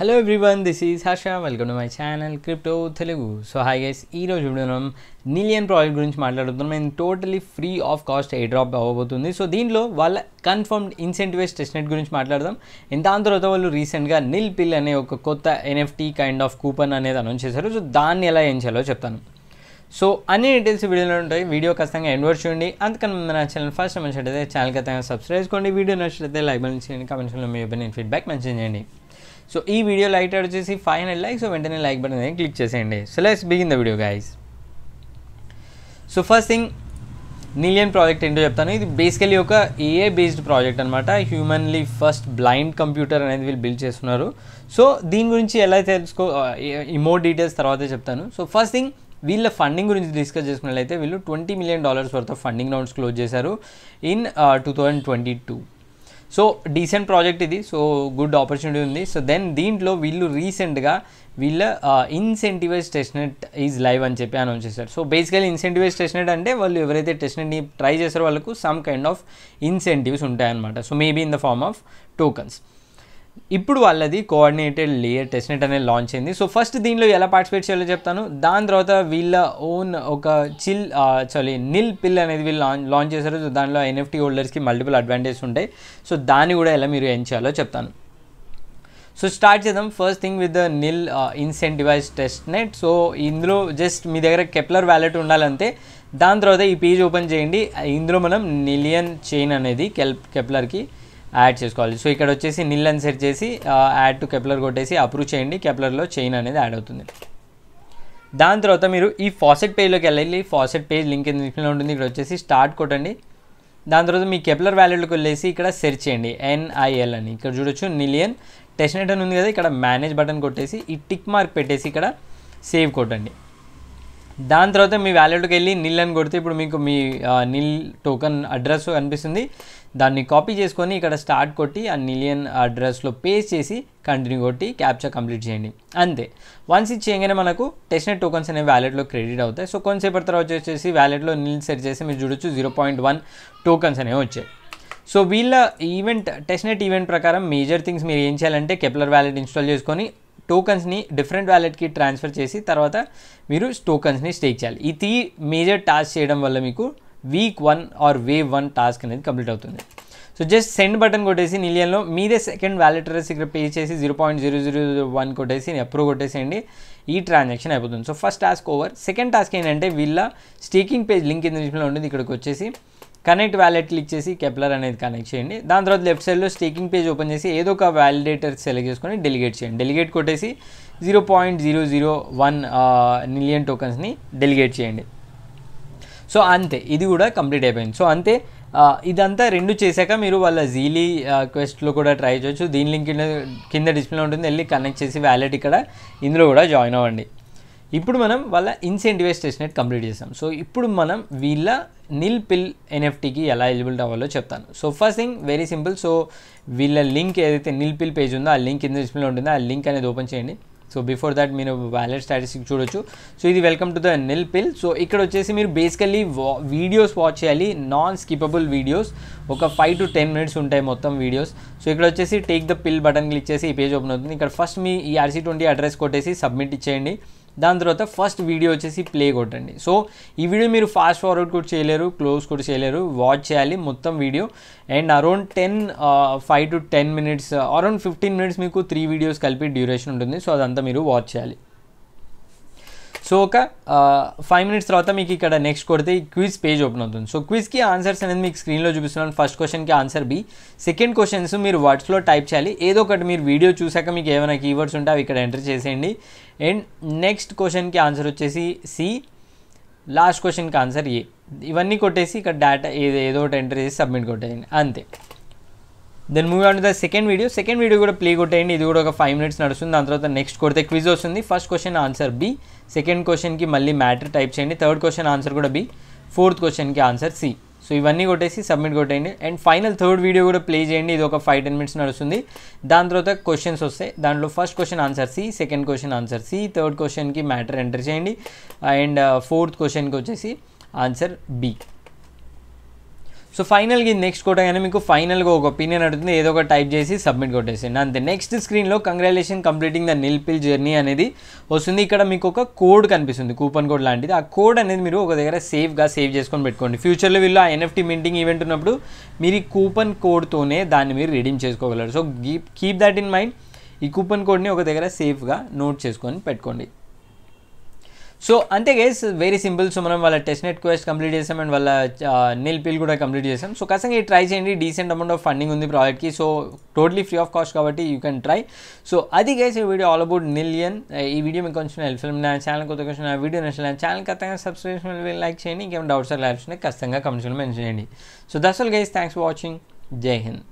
hello everyone this is Harsha welcome to my channel crypto Telugu so hi guys ఈ రోజు మనం Nillion project గురించి మాట్లాడుతున్నాం and totally free of cost air drop అవ్వబోతుంది so దీనిలో వాళ్ళ కన్ఫర్మ్డ్ ఇన్సెంటివేస్ టెస్ట్నెట్ గురించి మాట్లాడదాం అండ్ దాని తర్వాత వాళ్ళు రీసెంట్గా నిల్ పిల్ అనే ఒక కొత్త ఎన్ఎఫ్టీ కైండ్ ఆఫ్ కూపన్ అనేది అనౌన్స్ చేశారు సో దాన్ని ఎలా ఏం చేయాలో చెప్తాను సో అన్ని డీటెయిల్స్ వీడియోలో ఉంటాయి వీడియో ఖచ్చితంగా ఎండ్ వరకు చూడండి అంతకన్నా ముందు ఛానల్ ఫస్ట్ నచ్చినట్లయితే ఛానల్ ఖచ్చితంగా సబ్స్క్రైబ్ చేసుకోండి వీడియో నచ్చినట్లయితే లైక్ చేయండి కామెంట్స్లో మీ ఒపీనియన్ ఫీడ్బ్యాక్ మెన్షన్ చేయండి సో ఈ వీడియో లైట్ వచ్చేసి ఫైవ్ హండ్రెడ్ లైక్ సో వెంటనే లైక్ బటన్ క్లిక్ చేసేయండి so let's begin the video guys so first thing Nillion project ఏంటో చెప్తాను ఇది బేసికలీ ఒక ఏఐ బేస్డ్ ప్రాజెక్ట్ అనమాట హ్యూమన్లీ ఫస్ట్ బ్లైండ్ కంప్యూటర్ అనేది వీళ్ళు బిల్డ్ చేస్తున్నారు సో దీని గురించి ఎలా తెలుసుకో మోర్ డీటెయిల్స్ తర్వాతే చెప్తాను సో ఫస్ట్ థింగ్ వీళ్ళ ఫండింగ్ గురించి డిస్కస్ చేసుకున్నట్లయితే వీళ్ళు twenty million dollars worth funding rounds close చేశారు in two thousand twenty two so decent project ఇది సో గుడ్ ఆపర్చునిటీ ఉంది సో దెన్ దీంట్లో వీళ్ళు రీసెంట్గా వీళ్ళ ఇన్సెంటివైజ్ టెస్ట్నెట్ ఈజ్ లైవ్ అని చెప్పి అనౌన్స్ చేశారు సో బేసికలీ ఇన్సెంటివైజ్ టెస్ట్నెట్ అంటే వాళ్ళు ఎవరైతే టెస్ట్నెట్ని ట్రై చేస్తారో వాళ్ళకు సమ్ కైండ్ ఆఫ్ ఇన్సెంటివ్స్ ఉంటాయన్నమాట so maybe in the form of tokens ఇప్పుడు వాళ్ళది కోఆర్డినేటెడ్ లేయర్ టెస్ట్ నెట్ అనేది లాంచ్ అయింది సో ఫస్ట్ దీనిలో ఎలా పార్టిసిపేట్ చేయాలో చెప్తాను దాని తర్వాత వీళ్ళ ఓన్ ఒక చిల్ సారీ నిల్ పిల్ అనేది వీళ్ళు లాంచ్ లాంచ్ చేశారు సో దానిలో ఎన్ఎఫ్టీ హోల్డర్స్కి మల్టిపుల్ అడ్వాంటేజ్ ఉంటాయి సో దాన్ని కూడా ఎలా మీరు ఏం చేయాలో చెప్తాను సో స్టార్ట్ చేద్దాం first thing with the Nil incentivize test net so ఇందులో జస్ట్ మీ దగ్గర కెప్లర్ వ్యాలెట్ ఉండాలంటే దాని తర్వాత ఈ పేజ్ ఓపెన్ చేయండి ఇందులో మనం నిలియన్ చైన్ అనేది కెల్ కెప్లర్కి యాడ్ చేసుకోవాలి సో ఇక్కడ వచ్చేసి నిల్ అని సెట్ చేసి యాడ్ టు కెప్లర్ కొట్టేసి అప్రూవ్ చేయండి కెప్లర్లో చైన్ అనేది యాడ్ అవుతుంది దాని తర్వాత మీరు ఈ ఫాసెట్ పేజ్లోకి వెళ్ళి ఫాసెట్ పేజ్ లింక్ లింక్లో ఉంటుంది ఇక్కడ వచ్చేసి స్టార్ట్ కొట్టండి దాని తర్వాత మీ కెప్లర్ వ్యాలెట్లోకి వెళ్ళేసి ఇక్కడ సెర్చ్ చేయండి ఎన్ఐఎల్ అని ఇక్కడ చూడొచ్చు నిలియన్ టెస్ట్నెట్ అని ఉంది కదా ఇక్కడ మేనేజ్ బటన్ కొట్టేసి ఈ టిక్ మార్క్ పెట్టేసి ఇక్కడ సేవ్ కొట్టండి దాని తర్వాత మీ వ్యాలెట్కి వెళ్ళి నిల్ అని కొడితే ఇప్పుడు మీకు మీ నిల్ టోకన్ అడ్రస్ కనిపిస్తుంది దాన్ని కాపీ చేసుకొని ఇక్కడ స్టార్ట్ కొట్టి ఆ నిలియన్ అడ్రస్లో పేస్ట్ చేసి కంటిన్యూ కొట్టి క్యాప్చర్ కంప్లీట్ చేయండి అంతే వన్స్ ఇచ్చి చేయగానే మనకు టెస్ట్నెట్ టోకన్స్ అనేవి వ్యాలెట్లో క్రెడిట్ అవుతాయి సో కొంతసేపటి తర్వాత వచ్చేసి వ్యాలెట్లో నిల్ సెట్ చేసి మీరు చూడొచ్చు జీరో పాయింట్ వన్ టోకన్స్ అనేవి వచ్చాయి సో వీళ్ళ ఈవెంట్ టెస్ట్నెట్ ఈవెంట్ ప్రకారం మేజర్ థింగ్స్ మీరు ఏం చేయాలంటే కెప్లర్ వ్యాలెట్ ఇన్స్టాల్ చేసుకొని టోకన్స్ని డిఫరెంట్ వ్యాలెట్కి ట్రాన్స్ఫర్ చేసి తర్వాత మీరు టోకన్స్ని స్టేక్ చేయాలి ఈ మేజర్ టాస్క్ చేయడం వల్ల మీకు week one or wave one task అనేది కంప్లీట్ అవుతుంది సో జస్ట్ సెండ్ బటన్ కొట్టేసి నిలియన్లో మీదే సెకండ్ వ్యాలెట్ అడ్రస్ ఇక్కడ పే చేసి zero point zero zero one కొట్టేసి అప్రూవ్ కొట్టేసేయండి ఈ ట్రాన్సాక్షన్ అయిపోతుంది so first task over second task ఏంటంటే వీళ్ళ స్టేకింగ్ పేజ్ లింక్ నిమిషంలో ఉంటుంది ఇక్కడికి వచ్చేసి కనెక్ట్ వ్యాలెట్ క్లిక్ చేసి కెప్లర్ అనేది కనెక్ట్ చేయండి దాని తర్వాత లెఫ్ట్ సైడ్లో స్టేకింగ్ పేజ్ ఓపెన్ చేసి ఏదో ఒక వ్యాలిడేటర్ సెలెక్ట్ చేసుకొని డెలిగేట్ చేయండి డెలిగేట్ కొట్టేసి zero point zero zero one million టోకన్స్ని డెలిగేట్ చేయండి సో అంతే ఇది కూడా కంప్లీట్ అయిపోయింది సో అంతే ఇదంతా రెండు చేశాక మీరు వాళ్ళ జీలీ క్వెస్ట్లో కూడా ట్రై చేయొచ్చు దీని లింక్ కింద డిస్ప్లే ఉంటుంది వెళ్ళి కనెక్ట్ చేసి వ్యాలెట్ ఇక్కడ ఇందులో కూడా జాయిన్ అవ్వండి ఇప్పుడు మనం వాళ్ళ ఇన్సెంటివైజ్ టెస్ట్నెట్ కంప్లీట్ చేస్తాం సో ఇప్పుడు మనం వీళ్ళ నిల్ పిల్ ఎన్ఎఫ్టీకి ఎలా ఎలిజిబుల్ అవ్వాలో చెప్తాను so first thing very simple so వీళ్ళ లింక్ ఏదైతే నిల్ పిల్ పేజ్ ఉందో ఆ లింక్ కింద డిస్ప్లే ఉంటుందో ఆ లింక్ అనేది ఓపెన్ చేయండి సో బిఫోర్ దాట్ మీరు వ్యాలెట్ స్టాటిస్టిక్ చూడొచ్చు సో ఇది welcome to the Nil Pill so ఇక్కడ వచ్చేసి మీరు బేసికల్లీ వీడియోస్ వాచ్ చేయాలి నాన్ స్కిపబుల్ వీడియోస్ ఒక ఫైవ్ టు టెన్ మినిట్స్ ఉంటాయి మొత్తం వీడియోస్ సో ఇక్కడ వచ్చేసి take the pill button click చేసి ఈ పేజ్ ఓపెన్ అవుతుంది ఇక్కడ ఫస్ట్ మీ ఈ ఆర్సీ ట్వంటీ అడ్రస్ కొట్టేసి సబ్మిట్ ఇచ్చేయండి దాని తర్వాత ఫస్ట్ వీడియో వచ్చేసి ప్లే కొట్టండి సో ఈ వీడియో మీరు ఫాస్ట్ ఫార్వర్డ్ కూడా చేయలేరు క్లోజ్ కూడా చేయలేరు వాచ్ చేయాలి మొత్తం video and around ten five to ten minutes around fifteen minutes మీకు త్రీ వీడియోస్ కలిపి డ్యూరేషన్ ఉంటుంది సో అదంతా మీరు వాచ్ చేయాలి సో ఒక ఫైవ్ మినిట్స్ తర్వాత మీకు ఇక్కడ నెక్స్ట్ కొడితే ఈ క్విజ్ పేజ్ ఓపెన్ అవుతుంది సో క్విజ్కి ఆన్సర్స్ అనేది మీకు స్క్రీన్లో చూపిస్తున్నాను ఫస్ట్ క్వశ్చన్కి ఆన్సర్ బి సెకండ్ క్వశ్చన్స్ మీరు వర్డ్స్లో టైప్ చేయాలి ఏదో ఒకటి మీరు వీడియో చూసాక మీకు ఏమైనా కీవర్డ్స్ ఉంటే అవి ఇక్కడ ఎంటర్ చేసేయండి అండ్ నెక్స్ట్ క్వశ్చన్కి ఆన్సర్ వచ్చేసి సి లాస్ట్ క్వశ్చన్కి ఆన్సర్ ఏ ఇవన్నీ కొట్టేసి ఇక్కడ డేటా ఏదో ఒకటి ఎంటర్ చేసి సబ్మిట్ కొట్టేయండి అంతే then move on the second video second video కూడా ప్లే కొట్టేయండి ఇది కూడా ఒక ఫైవ్ మినిట్స్ నడుస్తుంది దాని తర్వాత నెక్స్ట్ కొడితే క్విజ్ వస్తుంది first question answer B second క్వశ్చన్కి మళ్ళీ మ్యాటర్ టైప్ చేయండి థర్డ్ క్వశ్చన్ ఆన్సర్ కూడా బి ఫోర్త్ క్వశ్చన్కి ఆన్సర్ సి సో ఇవన్నీ కొట్టేసి సబ్మిట్ కొట్టేయండి అండ్ ఫైనల్ థర్డ్ వీడియో కూడా ప్లే చేయండి ఇది ఒక ఫైవ్ టెన్ మినిట్స్ నడుస్తుంది దాని తర్వాత క్వశ్చన్స్ వస్తాయి దాంట్లో first question answer C second question answer C third క్వశ్చన్కి మ్యాటర్ ఎంటర్ చేయండి అండ్ ఫోర్త్ క్వశ్చన్కి వచ్చేసి ఆన్సర్ బి సో ఫైనల్గా ఇది నెక్స్ట్ కొట్టగానే మీకు ఫైనల్గా ఒక ఒపీనియన్ అడుగుతుంది ఏదో ఒక టైప్ చేసి సబ్మిట్ కొట్టేసింది అంతే నెక్స్ట్ స్క్రీన్లో congratulation completing the Nil Pill journey అనేది వస్తుంది ఇక్కడ మీకు ఒక కోడ్ కనిపిస్తుంది కూపన్ కోడ్ లాంటిది ఆ కోడ్ అనేది మీరు ఒక దగ్గర సేఫ్గా సేవ్ చేసుకొని పెట్టుకోండి ఫ్యూచర్లో వీళ్ళు ఆ ఎన్ఎఫ్టీ మింటింగ్ ఈవెంట్ ఉన్నప్పుడు మీరు ఈ కూపన్ కోడ్తోనే దాన్ని మీరు రిడీమ్ చేసుకోగలరు so keep that in mind ఈ కూపన్ కోడ్ని ఒక దగ్గర సేఫ్గా నోట్ చేసుకొని పెట్టుకోండి సో అంతే గైస్ వెరీ సింపుల్ సో మనం వాళ్ళ టెస్ట్ నెట్ క్వెస్ట్ కంప్లీట్ చేసాం అండ్ వాళ్ళ నెల్ పిల్ కూడా కంప్లీట్ చేసాం సో ఖచ్చితంగా ట్రై చేయండి డీసెంట్ అమౌంట్ ఆఫ్ ఫండింగ్ ఉంది ప్రాజెక్ట్కి so totally free of cost కాబట్టి యూ కెన్ ట్రై సో అది గైస్ ఈ వీడియో ఆల్ అబౌట్ నిలియన్ ఈ వీడియో మీకు కొంచెం హెల్ప్ఫుల్ నా ఛానల్ కొత్త కొంచెం నా వీడియో నచ్చిన ఛానల్ ఖచ్చితంగా సబ్స్క్రిప్షన్ లైక్ చేయండి ఇంకేమైనా డౌట్స్ క్లారిఫికేషన్ ఖచ్చితంగా కమెంట్స్లో మెన్షన్ చేయండి సో దస్ దసలు గైస్ థ్యాంక్స్ ఫర్ వాచింగ్ జై హింద్